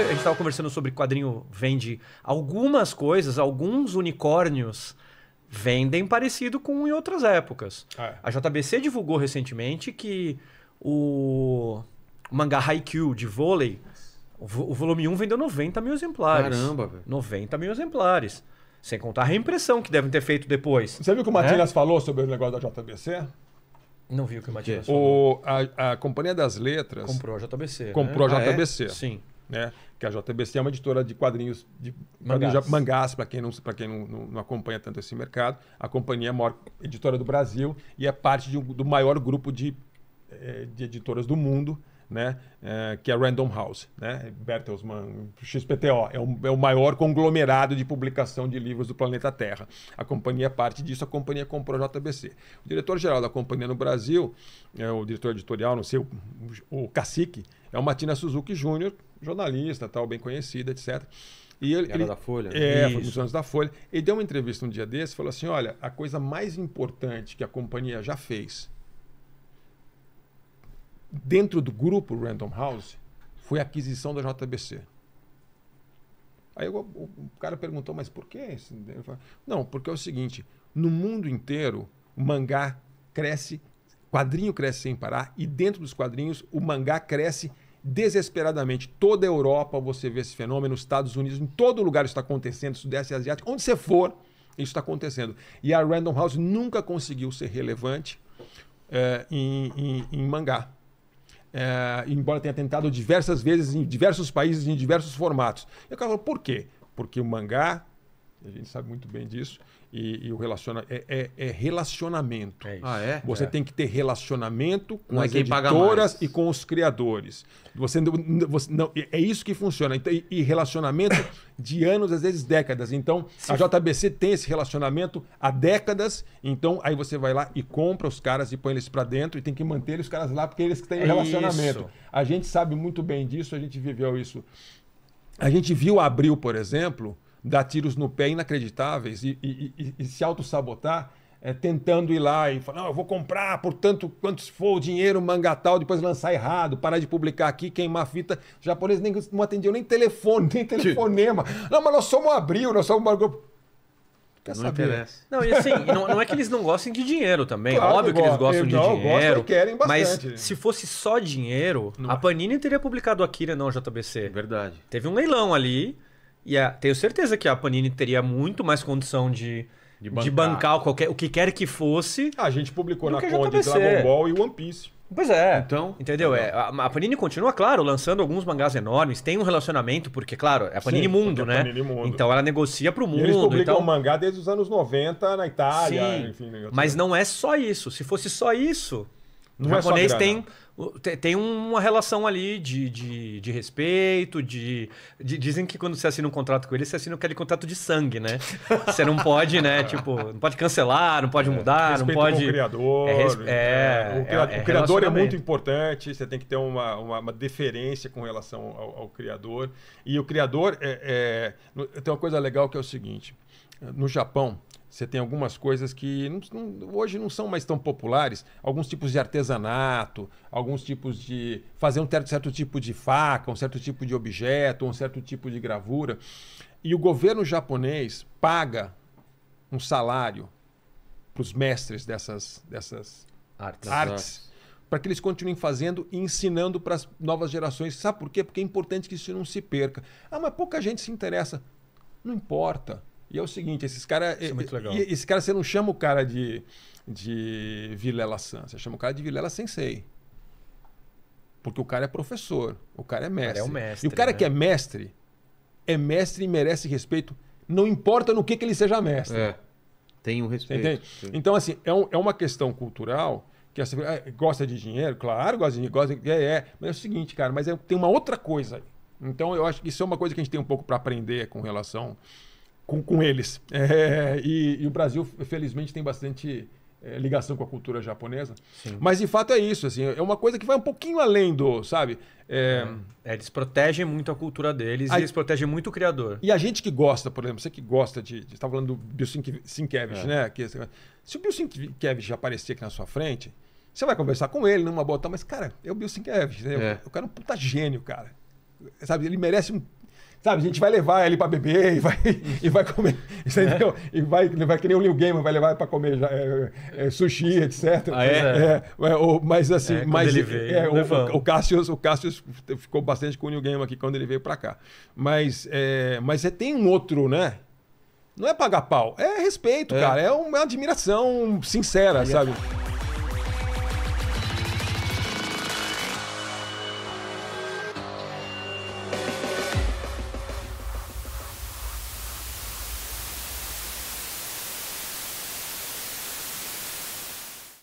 a gente estava conversando sobre quadrinho vende algumas coisas, alguns unicórnios vendem parecido com em outras épocas. É. A JBC divulgou recentemente que o mangá Haikyuu de vôlei, o volume 1 vendeu 90 mil exemplares. Caramba, velho. 90 mil exemplares. Sem contar a reimpressão que devem ter feito depois. Você viu que o né? Matilhas é? falou sobre o negócio da JBC? Não vi o que o Matilhas falou. O, a, a Companhia das Letras. Comprou a JBC. Comprou né? a JBC. Ah, é? Sim né? Que a JBC é uma editora de quadrinhos de mangás, mangás para quem, não, quem não, não, não, acompanha tanto esse mercado. A companhia é a maior editora do Brasil e é parte de, do maior grupo de, eh, de editoras do mundo. Né? É, que é Random House, né? Bertelsmann, XPTO, é o, é o, maior conglomerado de publicação de livros do planeta Terra. A companhia é parte disso, a companhia comprou a JBC. O diretor-geral da companhia no Brasil, é o diretor editorial, não sei, o, o cacique, é o Martina Suzuki Júnior, jornalista, tal, bem conhecida, etc. E ele, era ele, da Folha. Né? É, foi dos anos da Folha. Ele deu uma entrevista um dia desse e falou assim: olha, a coisa mais importante que a companhia já fez dentro do grupo Random House foi a aquisição da JBC. Aí o, o cara perguntou, mas por que? Não, porque é o seguinte: no mundo inteiro, o mangá cresce, quadrinho cresce sem parar, e dentro dos quadrinhos, o mangá cresce desesperadamente. Toda a Europa você vê esse fenômeno, os Estados Unidos, em todo lugar está acontecendo, Sudeste Asiático, onde você for, isso está acontecendo. E a Random House nunca conseguiu ser relevante é, em, em, em, mangá. É, embora tenha tentado diversas vezes em diversos países, em diversos formatos. E o cara falou, por quê? Porque o mangá, a gente sabe muito bem disso, e, e, o relaciona é, é, é relacionamento. É ah, é? Você é. tem que ter relacionamento com as editoras e com os criadores. Você, você não é, é isso que funciona. Então, e, relacionamento de anos, às vezes décadas. Então Sim. a JBC tem esse relacionamento há décadas. Então aí você vai lá e compra os caras e põe eles para dentro e tem que manter os caras lá porque eles que têm é relacionamento. Isso. A gente sabe muito bem disso. A gente viveu isso. A gente viu abril, por exemplo dar tiros no pé inacreditáveis e, e, e, e se autossabotar, é, tentando ir lá e falar, não, eu vou comprar por tanto quanto for o dinheiro, mangatal, depois lançar errado, parar de publicar aqui, queimar fita. O japonês nem, não atendeu nem telefone, nem telefonema. Não, mas nós somos abril, nós somos um grupo. Quer não saber. interessa. Não, e assim, não, não, é que eles não gostem de dinheiro também. Claro, Óbvio que, eles gostam de não, dinheiro. Gostam, querem bastante. Mas se fosse só dinheiro, não. a é. Panini teria publicado Akira, não JBC. Verdade. Teve um leilão ali. E a, tenho certeza que a Panini teria muito mais condição de, de bancar, de bancar qualquer, o que quer que fosse. Ah, a gente publicou na conta Dragon Ball e One Piece. Pois é. Então. Entendeu? Tá é, a, a, Panini continua, claro, lançando alguns mangás enormes, tem um relacionamento, porque, claro, é a Panini Sim, Mundo, é né? É Panini Mundo. Então ela negocia pro mundo. E eles publicam então... mangá desde os anos 90 na Itália, Sim, enfim. Né, mas não é só isso. Se fosse só isso, no é japonês tem, tem uma relação ali de, de, de respeito, de, de, Dizem que quando você assina um contrato com ele, você assina aquele é contrato de sangue, né? você não pode, né? Tipo, não pode cancelar, não pode é, mudar, não pode. Com o criador. É, res... Né? é o, criador, é, o é criador é muito importante, você tem que ter uma, uma, uma deferência com relação ao, ao, criador. E o criador é, Tem uma coisa legal que é o seguinte: no Japão, você tem algumas coisas que não, não, hoje não são mais tão populares. Alguns tipos de artesanato, alguns tipos de. fazer um certo, certo tipo de faca, um certo tipo de objeto, um certo tipo de gravura. E o governo japonês paga um salário para os mestres dessas, dessas artes. artes para que eles continuem fazendo e ensinando para as novas gerações. Sabe por quê? Porque é importante que isso não se perca. Ah, mas pouca gente se interessa. Não importa e é o seguinte, esses caras. Isso é muito legal. Esse cara, você não chama o cara de, de Vilela San, você chama o cara de Vilela Sensei. Porque o cara é professor, o cara é mestre. O cara é o mestre e o cara né? que é mestre, é mestre e merece respeito, não importa no que, que ele seja mestre. É. Tem um respeito. Então, assim, é, um, é uma questão cultural que assim, é, gosta de dinheiro, claro, gosta de dinheiro, gosta de, é, é, mas é o seguinte, cara, mas é, tem uma outra coisa. Então, eu acho que isso é uma coisa que a gente tem um pouco para aprender com relação com, com eles. É, e, e, o Brasil, felizmente, tem bastante é, ligação com a cultura japonesa. Sim. Mas, de fato, é isso. Assim, é uma coisa que vai um pouquinho além do, sabe? É... Hum, é eles protegem muito a cultura deles a... e eles protegem muito o criador. E a gente que gosta, por exemplo, você que gosta de... Você estava falando do Bill Sienkiewicz, é. né? Que, se o Bill Sienkiewicz já aparecer aqui na sua frente... Você vai conversar com ele numa bota, mas, cara, é o Bill Sienkiewicz. Né? O cara é um puta gênio, cara. Sabe, ele merece um Sabe, a gente vai levar ele para beber e vai, e vai comer, entendeu? É. E vai, vai que nem o New Gamer, vai levar para comer já, é, é sushi, etc. Ah, é? É, é? O, mas assim, mas, ele veio, o, o, Cassius, o Cassius ficou bastante com o New Gamer aqui quando ele veio para cá. Mas, mas você tem um outro, né? Não é pagar pau, é respeito, cara. É uma admiração sincera, sabe?